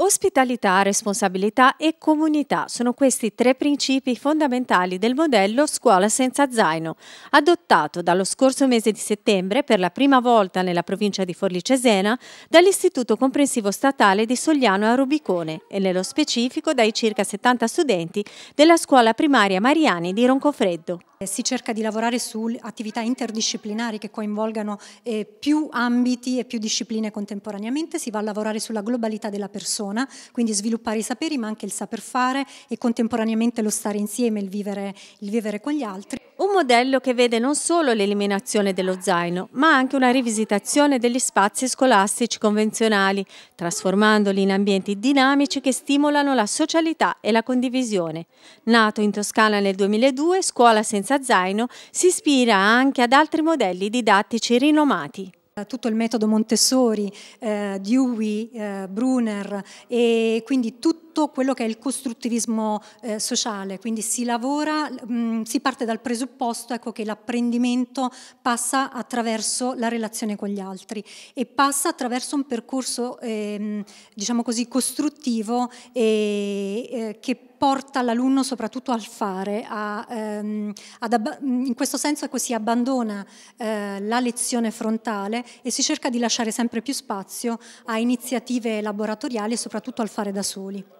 Ospitalità, responsabilità e comunità sono questi tre principi fondamentali del modello scuola senza zaino, adottato dallo scorso mese di settembre per la prima volta nella provincia di Forlì Cesena dall'Istituto Comprensivo Statale di Sogliano a Rubicone e nello specifico dai circa 70 studenti della scuola primaria Mariani di Roncofreddo. Eh, si cerca di lavorare su attività interdisciplinari che coinvolgano eh, più ambiti e più discipline contemporaneamente, si va a lavorare sulla globalità della persona, quindi sviluppare i saperi ma anche il saper fare e contemporaneamente lo stare insieme, il vivere, il vivere con gli altri. Un modello che vede non solo l'eliminazione dello zaino, ma anche una rivisitazione degli spazi scolastici convenzionali, trasformandoli in ambienti dinamici che stimolano la socialità e la condivisione. Nato in Toscana nel 2002, Scuola senza zaino si ispira anche ad altri modelli didattici rinomati. Eh, tutto il metodo Montessori, eh, Dewey, eh, Brunner e quindi tutto quello che è il costruttivismo eh, sociale, quindi si lavora, mh, mm, si parte dal presupposto ecco, che l'apprendimento passa attraverso la relazione con gli altri e passa attraverso un percorso ehm, diciamo così costruttivo e, eh, che porta l'alunno soprattutto al fare, a, ehm, in questo senso ecco, si abbandona eh, la lezione frontale e si cerca di lasciare sempre più spazio a iniziative laboratoriali e soprattutto al fare da soli.